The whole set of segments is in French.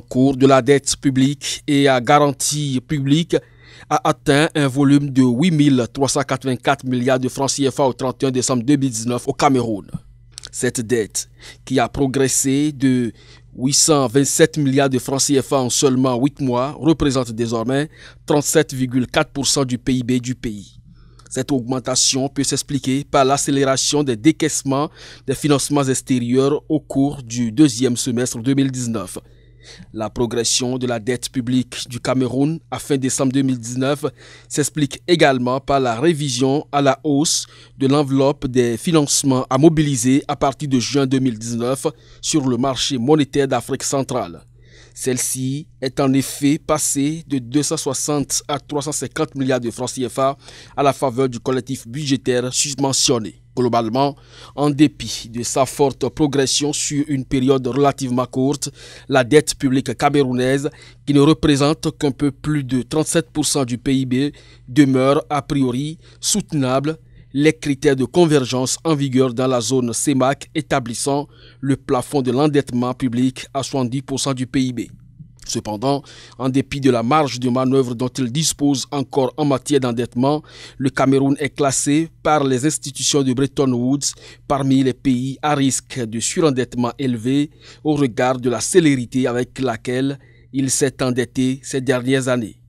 cours de la dette publique et à garantie publique a atteint un volume de 8 384 milliards de francs CFA au 31 décembre 2019 au Cameroun. Cette dette, qui a progressé de 827 milliards de francs CFA en seulement 8 mois, représente désormais 37,4% du PIB du pays. Cette augmentation peut s'expliquer par l'accélération des décaissements des financements extérieurs au cours du deuxième semestre 2019 la progression de la dette publique du Cameroun à fin décembre 2019 s'explique également par la révision à la hausse de l'enveloppe des financements à mobiliser à partir de juin 2019 sur le marché monétaire d'Afrique centrale. Celle-ci est en effet passée de 260 à 350 milliards de francs CFA à la faveur du collectif budgétaire susmentionné. Globalement, en dépit de sa forte progression sur une période relativement courte, la dette publique camerounaise, qui ne représente qu'un peu plus de 37% du PIB, demeure a priori soutenable les critères de convergence en vigueur dans la zone CEMAC établissant le plafond de l'endettement public à 70% du PIB. Cependant, en dépit de la marge de manœuvre dont il dispose encore en matière d'endettement, le Cameroun est classé par les institutions de Bretton Woods parmi les pays à risque de surendettement élevé au regard de la célérité avec laquelle il s'est endetté ces dernières années.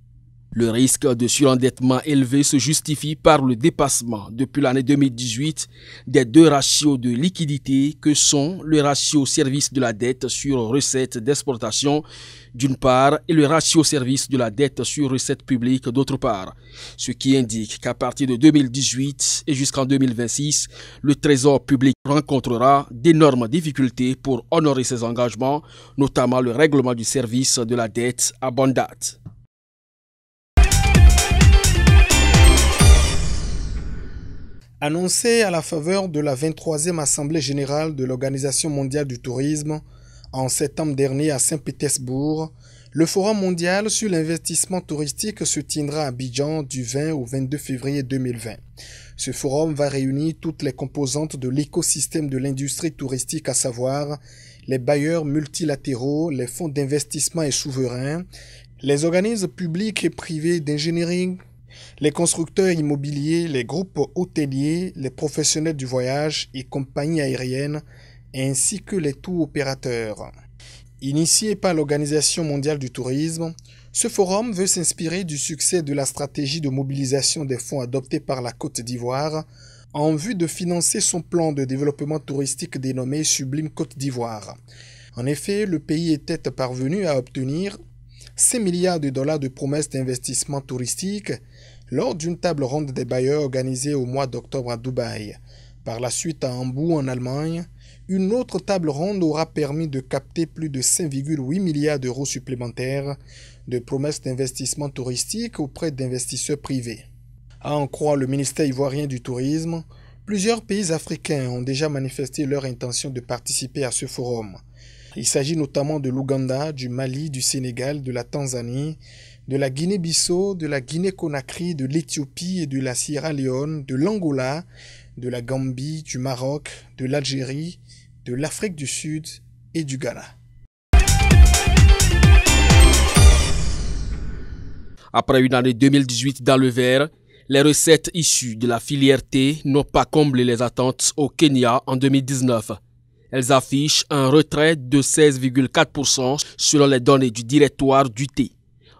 Le risque de surendettement élevé se justifie par le dépassement depuis l'année 2018 des deux ratios de liquidité que sont le ratio service de la dette sur recettes d'exportation d'une part et le ratio service de la dette sur recettes publique d'autre part, ce qui indique qu'à partir de 2018 et jusqu'en 2026, le Trésor public rencontrera d'énormes difficultés pour honorer ses engagements, notamment le règlement du service de la dette à bonne date. Annoncé à la faveur de la 23e Assemblée générale de l'Organisation mondiale du tourisme en septembre dernier à Saint-Pétersbourg, le Forum mondial sur l'investissement touristique se tiendra à Abidjan du 20 au 22 février 2020. Ce forum va réunir toutes les composantes de l'écosystème de l'industrie touristique, à savoir les bailleurs multilatéraux, les fonds d'investissement et souverains, les organismes publics et privés d'ingénierie, les constructeurs immobiliers, les groupes hôteliers, les professionnels du voyage et compagnies aériennes, ainsi que les tout opérateurs. Initié par l'Organisation mondiale du tourisme, ce forum veut s'inspirer du succès de la stratégie de mobilisation des fonds adoptée par la Côte d'Ivoire en vue de financer son plan de développement touristique dénommé Sublime Côte d'Ivoire. En effet, le pays était parvenu à obtenir 6 milliards de dollars de promesses d'investissement touristique lors d'une table ronde des bailleurs organisée au mois d'octobre à Dubaï. Par la suite à Hambourg en Allemagne, une autre table ronde aura permis de capter plus de 5,8 milliards d'euros supplémentaires de promesses d'investissement touristique auprès d'investisseurs privés. À en croire le ministère ivoirien du Tourisme, plusieurs pays africains ont déjà manifesté leur intention de participer à ce forum. Il s'agit notamment de l'Ouganda, du Mali, du Sénégal, de la Tanzanie, de la Guinée-Bissau, de la Guinée-Conakry, de l'Éthiopie et de la Sierra Leone, de l'Angola, de la Gambie, du Maroc, de l'Algérie, de l'Afrique du Sud et du Ghana. Après une année 2018 dans le vert, les recettes issues de la filière T n'ont pas comblé les attentes au Kenya en 2019. Elles affichent un retrait de 16,4% selon les données du directoire du thé.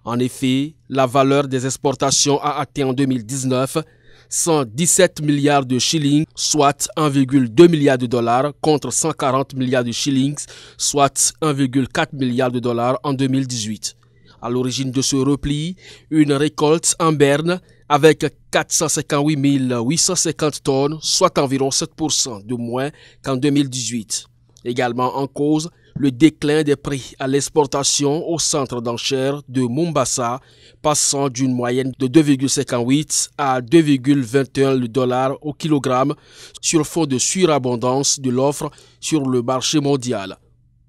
En effet, la valeur des exportations a atteint en 2019 117 milliards de shillings, soit 1,2 milliard de dollars, contre 140 milliards de shillings, soit 1,4 milliard de dollars en 2018. À l'origine de ce repli, une récolte en berne avec 458 850 tonnes, soit environ 7% de moins qu'en 2018. Également en cause, le déclin des prix à l'exportation au centre d'enchères de Mombasa, passant d'une moyenne de 2,58 à 2,21 dollars au kilogramme sur fond de surabondance de l'offre sur le marché mondial.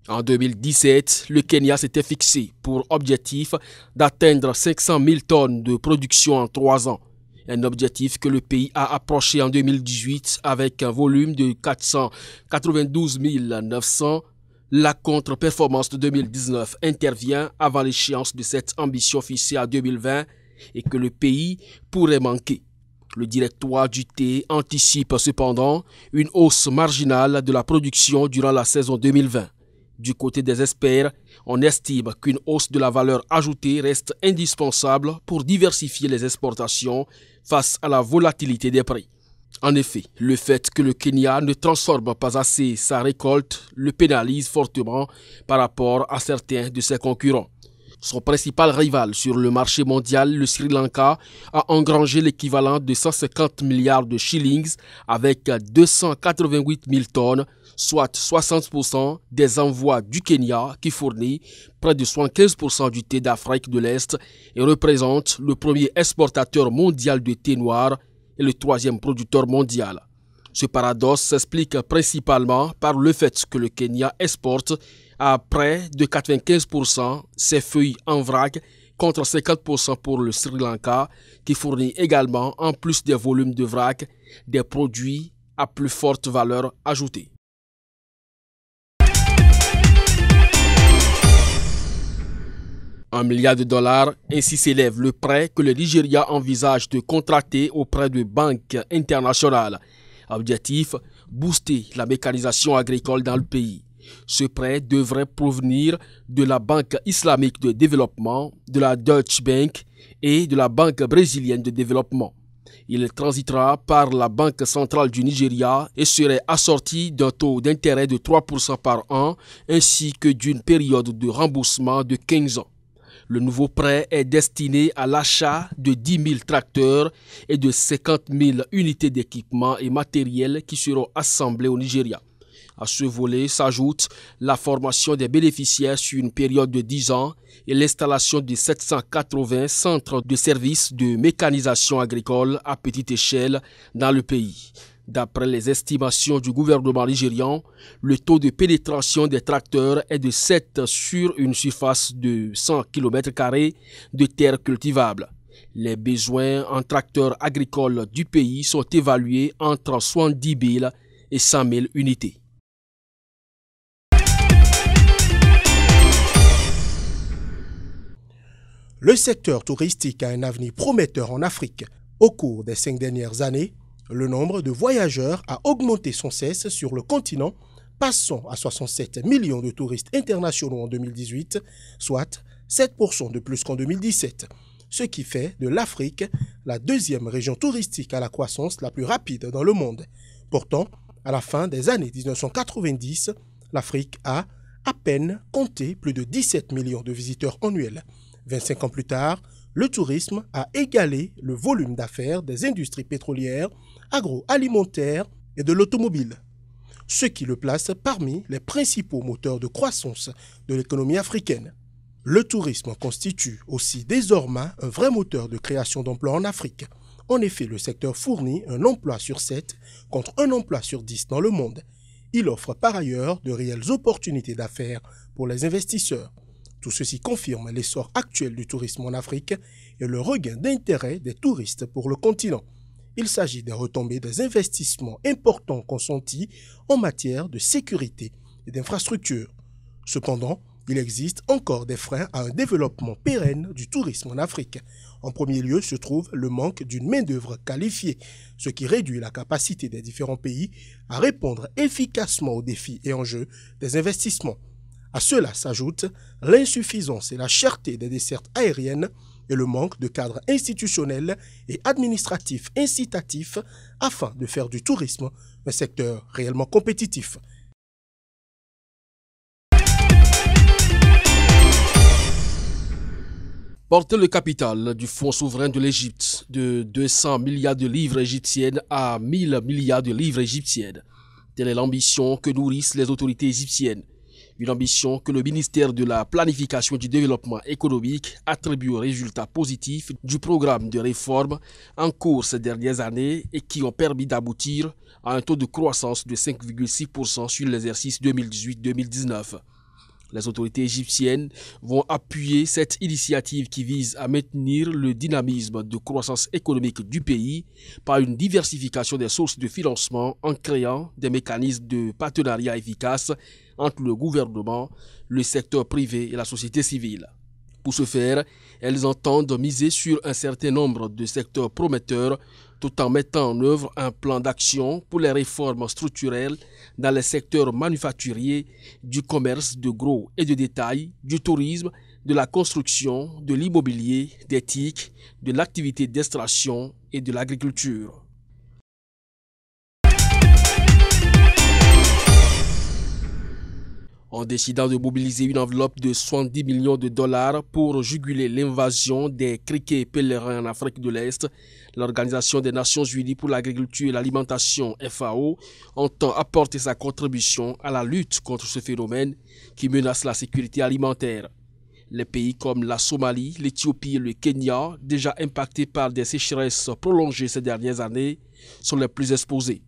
En 2017, le Kenya s'était fixé pour objectif d'atteindre 500 000 tonnes de production en trois ans. Un objectif que le pays a approché en 2018 avec un volume de 492 900. La contre-performance de 2019 intervient avant l'échéance de cette ambition fixée à 2020 et que le pays pourrait manquer. Le directoire du thé anticipe cependant une hausse marginale de la production durant la saison 2020. Du côté des experts, on estime qu'une hausse de la valeur ajoutée reste indispensable pour diversifier les exportations face à la volatilité des prix. En effet, le fait que le Kenya ne transforme pas assez sa récolte le pénalise fortement par rapport à certains de ses concurrents. Son principal rival sur le marché mondial, le Sri Lanka, a engrangé l'équivalent de 150 milliards de shillings avec 288 000 tonnes, soit 60% des envois du Kenya qui fournit près de 75% du thé d'Afrique de l'Est et représente le premier exportateur mondial de thé noir et le troisième producteur mondial. Ce paradoxe s'explique principalement par le fait que le Kenya exporte à près de 95% ses feuilles en vrac contre 50% pour le Sri Lanka, qui fournit également, en plus des volumes de vrac, des produits à plus forte valeur ajoutée. Un milliard de dollars, ainsi s'élève le prêt que le Nigeria envisage de contracter auprès de banques internationales. Objectif, booster la mécanisation agricole dans le pays. Ce prêt devrait provenir de la Banque islamique de développement, de la Deutsche Bank et de la Banque brésilienne de développement. Il transitera par la Banque centrale du Nigeria et serait assorti d'un taux d'intérêt de 3% par an ainsi que d'une période de remboursement de 15 ans. Le nouveau prêt est destiné à l'achat de 10 000 tracteurs et de 50 000 unités d'équipement et matériel qui seront assemblés au Nigeria. À ce volet s'ajoute la formation des bénéficiaires sur une période de 10 ans et l'installation de 780 centres de services de mécanisation agricole à petite échelle dans le pays. D'après les estimations du gouvernement nigérian, le taux de pénétration des tracteurs est de 7 sur une surface de 100 km de terres cultivables. Les besoins en tracteurs agricoles du pays sont évalués entre 70 000 et 100 000 unités. Le secteur touristique a un avenir prometteur en Afrique. Au cours des cinq dernières années, le nombre de voyageurs a augmenté sans cesse sur le continent, passant à 67 millions de touristes internationaux en 2018, soit 7% de plus qu'en 2017, ce qui fait de l'Afrique la deuxième région touristique à la croissance la plus rapide dans le monde. Pourtant, à la fin des années 1990, l'Afrique a à peine compté plus de 17 millions de visiteurs annuels. 25 ans plus tard, le tourisme a égalé le volume d'affaires des industries pétrolières, agroalimentaires et de l'automobile, ce qui le place parmi les principaux moteurs de croissance de l'économie africaine. Le tourisme constitue aussi désormais un vrai moteur de création d'emplois en Afrique. En effet, le secteur fournit un emploi sur 7 contre un emploi sur 10 dans le monde. Il offre par ailleurs de réelles opportunités d'affaires pour les investisseurs. Tout ceci confirme l'essor actuel du tourisme en Afrique et le regain d'intérêt des touristes pour le continent. Il s'agit des retombées des investissements importants consentis en matière de sécurité et d'infrastructures. Cependant, il existe encore des freins à un développement pérenne du tourisme en Afrique. En premier lieu se trouve le manque d'une main-d'œuvre qualifiée, ce qui réduit la capacité des différents pays à répondre efficacement aux défis et enjeux des investissements. À cela s'ajoute l'insuffisance et la cherté des dessertes aériennes et le manque de cadres institutionnels et administratifs incitatifs afin de faire du tourisme un secteur réellement compétitif. Porter le capital du Fonds souverain de l'Égypte de 200 milliards de livres égyptiennes à 1000 milliards de livres égyptiennes. Telle est l'ambition que nourrissent les autorités égyptiennes. Une ambition que le ministère de la Planification du Développement économique attribue aux résultats positifs du programme de réforme en cours ces dernières années et qui ont permis d'aboutir à un taux de croissance de 5,6% sur l'exercice 2018-2019. Les autorités égyptiennes vont appuyer cette initiative qui vise à maintenir le dynamisme de croissance économique du pays par une diversification des sources de financement en créant des mécanismes de partenariat efficaces entre le gouvernement, le secteur privé et la société civile. Pour ce faire, elles entendent miser sur un certain nombre de secteurs prometteurs tout en mettant en œuvre un plan d'action pour les réformes structurelles dans les secteurs manufacturiers, du commerce de gros et de détail, du tourisme, de la construction, de l'immobilier, des de l'activité d'extraction et de l'agriculture. en décidant de mobiliser une enveloppe de 70 millions de dollars pour juguler l'invasion des criquets pèlerins en Afrique de l'Est. L'Organisation des Nations Unies pour l'agriculture et l'alimentation FAO entend apporter sa contribution à la lutte contre ce phénomène qui menace la sécurité alimentaire. Les pays comme la Somalie, l'Éthiopie et le Kenya, déjà impactés par des sécheresses prolongées ces dernières années, sont les plus exposés.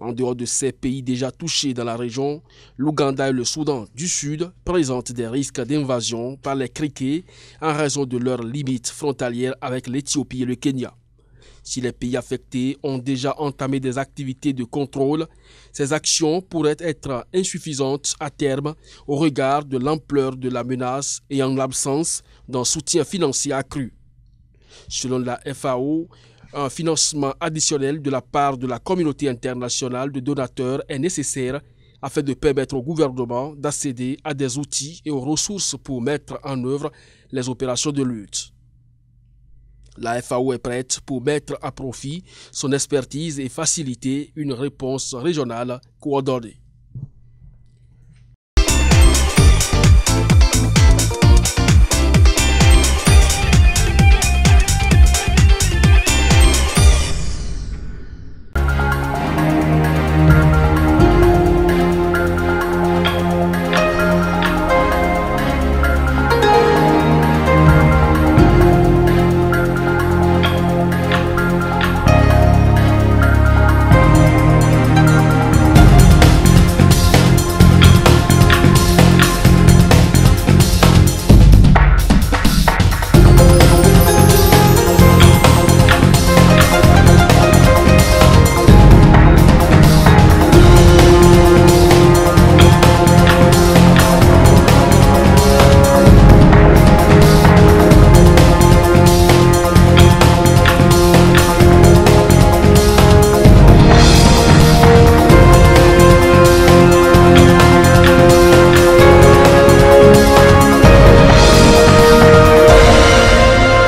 En dehors de ces pays déjà touchés dans la région, l'Ouganda et le Soudan du Sud présentent des risques d'invasion par les criquets en raison de leurs limites frontalières avec l'Éthiopie et le Kenya. Si les pays affectés ont déjà entamé des activités de contrôle, ces actions pourraient être insuffisantes à terme au regard de l'ampleur de la menace et en l'absence d'un soutien financier accru. Selon la FAO, un financement additionnel de la part de la communauté internationale de donateurs est nécessaire afin de permettre au gouvernement d'accéder à des outils et aux ressources pour mettre en œuvre les opérations de lutte. La FAO est prête pour mettre à profit son expertise et faciliter une réponse régionale coordonnée.